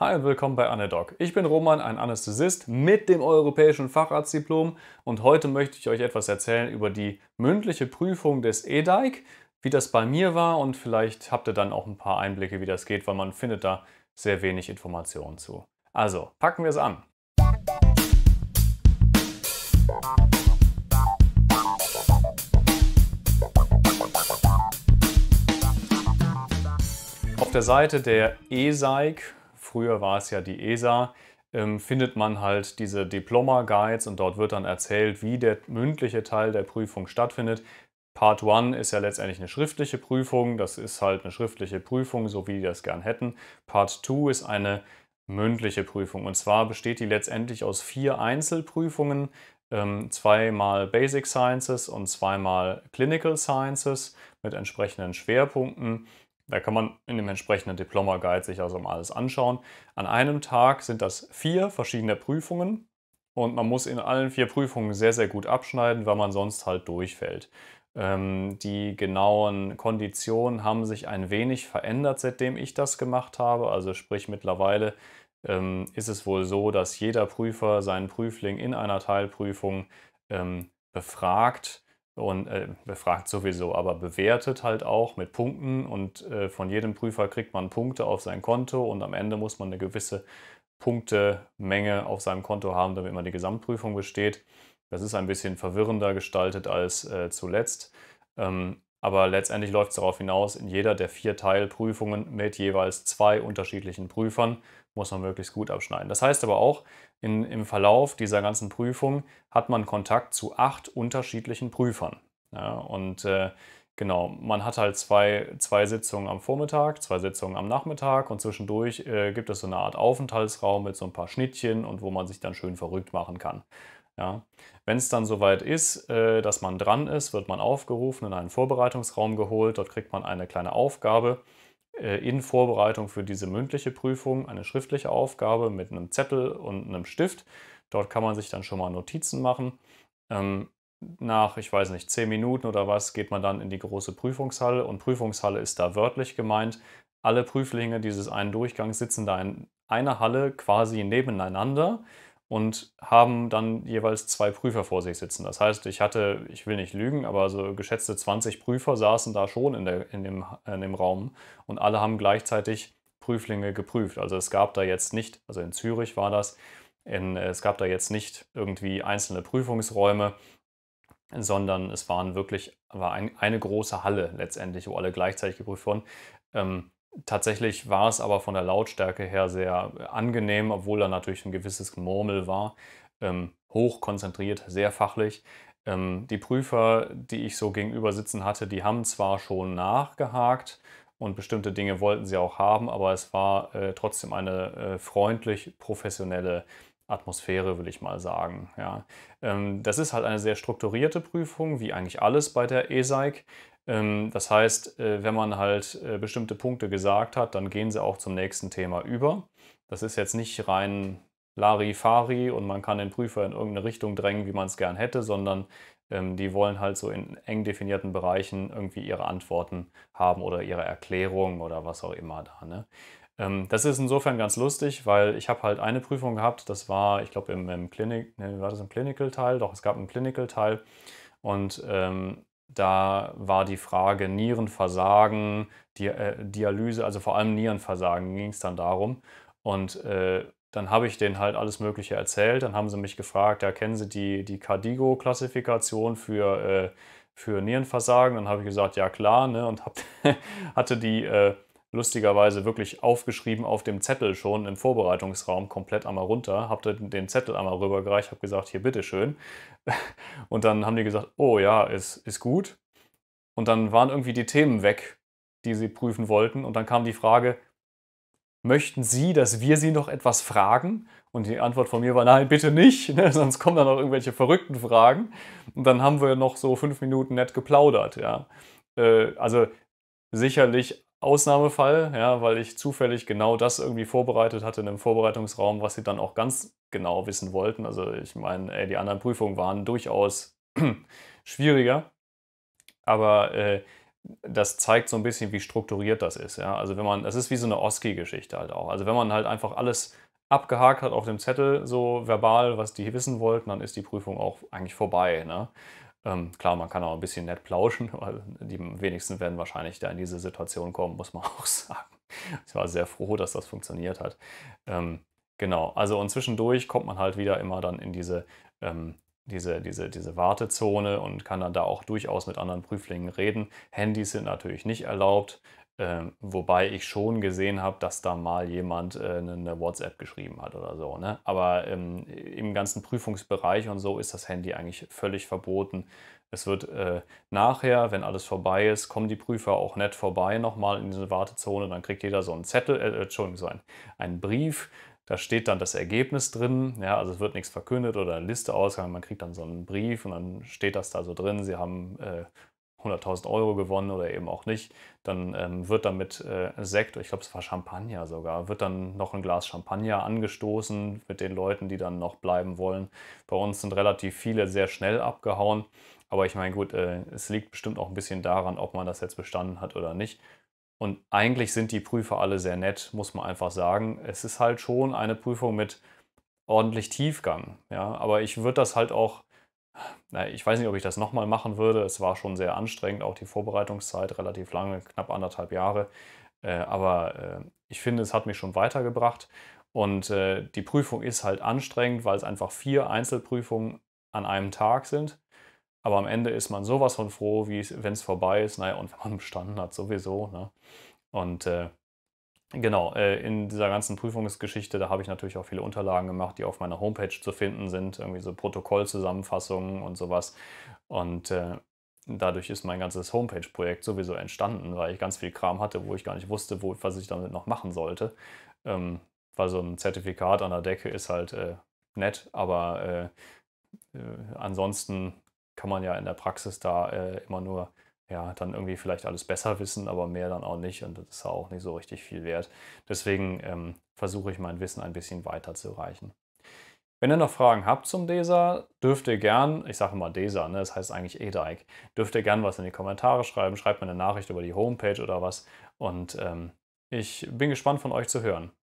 Hi und willkommen bei AneDoc. Ich bin Roman, ein Anästhesist mit dem europäischen Facharztdiplom und heute möchte ich euch etwas erzählen über die mündliche Prüfung des EDAIC, wie das bei mir war und vielleicht habt ihr dann auch ein paar Einblicke, wie das geht, weil man findet da sehr wenig Informationen zu. Also, packen wir es an. Auf der Seite der ESAIC früher war es ja die ESA, ähm, findet man halt diese Diploma-Guides und dort wird dann erzählt, wie der mündliche Teil der Prüfung stattfindet. Part 1 ist ja letztendlich eine schriftliche Prüfung, das ist halt eine schriftliche Prüfung, so wie die das gern hätten. Part 2 ist eine mündliche Prüfung und zwar besteht die letztendlich aus vier Einzelprüfungen, ähm, zweimal Basic Sciences und zweimal Clinical Sciences mit entsprechenden Schwerpunkten da kann man in dem entsprechenden Diploma-Guide sich also mal alles anschauen. An einem Tag sind das vier verschiedene Prüfungen und man muss in allen vier Prüfungen sehr, sehr gut abschneiden, weil man sonst halt durchfällt. Ähm, die genauen Konditionen haben sich ein wenig verändert, seitdem ich das gemacht habe. Also sprich mittlerweile ähm, ist es wohl so, dass jeder Prüfer seinen Prüfling in einer Teilprüfung ähm, befragt und äh, befragt sowieso, aber bewertet halt auch mit Punkten und äh, von jedem Prüfer kriegt man Punkte auf sein Konto und am Ende muss man eine gewisse Punktemenge auf seinem Konto haben, damit man die Gesamtprüfung besteht. Das ist ein bisschen verwirrender gestaltet als äh, zuletzt. Ähm, aber letztendlich läuft es darauf hinaus, in jeder der vier Teilprüfungen mit jeweils zwei unterschiedlichen Prüfern muss man möglichst gut abschneiden. Das heißt aber auch, in, im Verlauf dieser ganzen Prüfung hat man Kontakt zu acht unterschiedlichen Prüfern. Ja, und äh, genau, man hat halt zwei, zwei Sitzungen am Vormittag, zwei Sitzungen am Nachmittag und zwischendurch äh, gibt es so eine Art Aufenthaltsraum mit so ein paar Schnittchen und wo man sich dann schön verrückt machen kann. Ja. Wenn es dann soweit ist, äh, dass man dran ist, wird man aufgerufen, in einen Vorbereitungsraum geholt. Dort kriegt man eine kleine Aufgabe äh, in Vorbereitung für diese mündliche Prüfung, eine schriftliche Aufgabe mit einem Zettel und einem Stift. Dort kann man sich dann schon mal Notizen machen. Ähm, nach, ich weiß nicht, zehn Minuten oder was, geht man dann in die große Prüfungshalle und Prüfungshalle ist da wörtlich gemeint. Alle Prüflinge dieses einen Durchgangs sitzen da in einer Halle quasi nebeneinander und haben dann jeweils zwei Prüfer vor sich sitzen. Das heißt, ich hatte, ich will nicht lügen, aber so geschätzte 20 Prüfer saßen da schon in, der, in, dem, in dem Raum und alle haben gleichzeitig Prüflinge geprüft. Also es gab da jetzt nicht, also in Zürich war das, in, es gab da jetzt nicht irgendwie einzelne Prüfungsräume, sondern es waren wirklich, war ein, eine große Halle letztendlich, wo alle gleichzeitig geprüft wurden. Ähm, Tatsächlich war es aber von der Lautstärke her sehr äh, angenehm, obwohl da natürlich ein gewisses Murmel war. Ähm, hoch konzentriert, sehr fachlich. Ähm, die Prüfer, die ich so gegenüber sitzen hatte, die haben zwar schon nachgehakt und bestimmte Dinge wollten sie auch haben, aber es war äh, trotzdem eine äh, freundlich professionelle Atmosphäre, will ich mal sagen. Ja. Ähm, das ist halt eine sehr strukturierte Prüfung, wie eigentlich alles bei der ESAIC. Ähm, das heißt, äh, wenn man halt äh, bestimmte Punkte gesagt hat, dann gehen sie auch zum nächsten Thema über. Das ist jetzt nicht rein Larifari und man kann den Prüfer in irgendeine Richtung drängen, wie man es gern hätte, sondern ähm, die wollen halt so in eng definierten Bereichen irgendwie ihre Antworten haben oder ihre Erklärungen oder was auch immer da. Ne? Ähm, das ist insofern ganz lustig, weil ich habe halt eine Prüfung gehabt, das war, ich glaube, im, im Clinic, ne, im Clinical-Teil? Doch, es gab einen Clinical-Teil und ähm, da war die Frage Nierenversagen, äh, Dialyse, also vor allem Nierenversagen ging es dann darum. Und äh, dann habe ich denen halt alles Mögliche erzählt. Dann haben sie mich gefragt, ja, kennen sie die, die Cardigo-Klassifikation für, äh, für Nierenversagen? Dann habe ich gesagt, ja klar, ne? und hab, hatte die äh, lustigerweise wirklich aufgeschrieben auf dem Zettel schon im Vorbereitungsraum komplett einmal runter, habe den Zettel einmal rübergereicht, habe gesagt, hier bitteschön. Und dann haben die gesagt, oh ja, ist, ist gut. Und dann waren irgendwie die Themen weg, die sie prüfen wollten. Und dann kam die Frage, möchten Sie, dass wir Sie noch etwas fragen? Und die Antwort von mir war, nein, bitte nicht, ne? sonst kommen da noch irgendwelche verrückten Fragen. Und dann haben wir noch so fünf Minuten nett geplaudert. Ja. Äh, also sicherlich Ausnahmefall, ja, weil ich zufällig genau das irgendwie vorbereitet hatte in einem Vorbereitungsraum, was sie dann auch ganz genau wissen wollten. Also ich meine, ey, die anderen Prüfungen waren durchaus schwieriger, aber äh, das zeigt so ein bisschen, wie strukturiert das ist. Ja? Also wenn man, das ist wie so eine OSCI-Geschichte halt auch. Also wenn man halt einfach alles abgehakt hat auf dem Zettel, so verbal, was die wissen wollten, dann ist die Prüfung auch eigentlich vorbei. Ne? Ähm, klar, man kann auch ein bisschen nett plauschen, weil die wenigsten werden wahrscheinlich da in diese Situation kommen, muss man auch sagen. Ich war sehr froh, dass das funktioniert hat. Ähm, genau, also und zwischendurch kommt man halt wieder immer dann in diese, ähm, diese, diese, diese Wartezone und kann dann da auch durchaus mit anderen Prüflingen reden. Handys sind natürlich nicht erlaubt. Ähm, wobei ich schon gesehen habe, dass da mal jemand äh, eine ne WhatsApp geschrieben hat oder so. Ne? Aber ähm, im ganzen Prüfungsbereich und so ist das Handy eigentlich völlig verboten. Es wird äh, nachher, wenn alles vorbei ist, kommen die Prüfer auch nett vorbei nochmal in diese Wartezone. Dann kriegt jeder so einen Zettel, äh, äh Entschuldigung, so einen, einen Brief. Da steht dann das Ergebnis drin. Ja, also es wird nichts verkündet oder eine Liste ausgegangen. Man kriegt dann so einen Brief und dann steht das da so drin. Sie haben äh, 100.000 Euro gewonnen oder eben auch nicht, dann ähm, wird damit äh, Sekt, ich glaube es war Champagner sogar, wird dann noch ein Glas Champagner angestoßen mit den Leuten, die dann noch bleiben wollen. Bei uns sind relativ viele sehr schnell abgehauen, aber ich meine gut, äh, es liegt bestimmt auch ein bisschen daran, ob man das jetzt bestanden hat oder nicht. Und eigentlich sind die Prüfer alle sehr nett, muss man einfach sagen. Es ist halt schon eine Prüfung mit ordentlich Tiefgang, ja, aber ich würde das halt auch ich weiß nicht, ob ich das nochmal machen würde. Es war schon sehr anstrengend, auch die Vorbereitungszeit relativ lange, knapp anderthalb Jahre. Äh, aber äh, ich finde, es hat mich schon weitergebracht. Und äh, die Prüfung ist halt anstrengend, weil es einfach vier Einzelprüfungen an einem Tag sind. Aber am Ende ist man sowas von froh, wenn es vorbei ist. Naja, und wenn man bestanden hat, sowieso. Ne? Und äh, Genau, äh, in dieser ganzen Prüfungsgeschichte, da habe ich natürlich auch viele Unterlagen gemacht, die auf meiner Homepage zu finden sind, irgendwie so Protokollzusammenfassungen und sowas. Und äh, dadurch ist mein ganzes Homepage-Projekt sowieso entstanden, weil ich ganz viel Kram hatte, wo ich gar nicht wusste, was ich damit noch machen sollte. Ähm, weil so ein Zertifikat an der Decke ist halt äh, nett, aber ansonsten kann man ja in der Praxis da immer nur ja, dann irgendwie vielleicht alles besser wissen, aber mehr dann auch nicht und das ist auch nicht so richtig viel wert. Deswegen ähm, versuche ich mein Wissen ein bisschen weiterzureichen. Wenn ihr noch Fragen habt zum DESA, dürft ihr gern, ich sage mal DESA, ne, das heißt eigentlich EDAIC, dürft ihr gern was in die Kommentare schreiben, schreibt mir eine Nachricht über die Homepage oder was und ähm, ich bin gespannt von euch zu hören.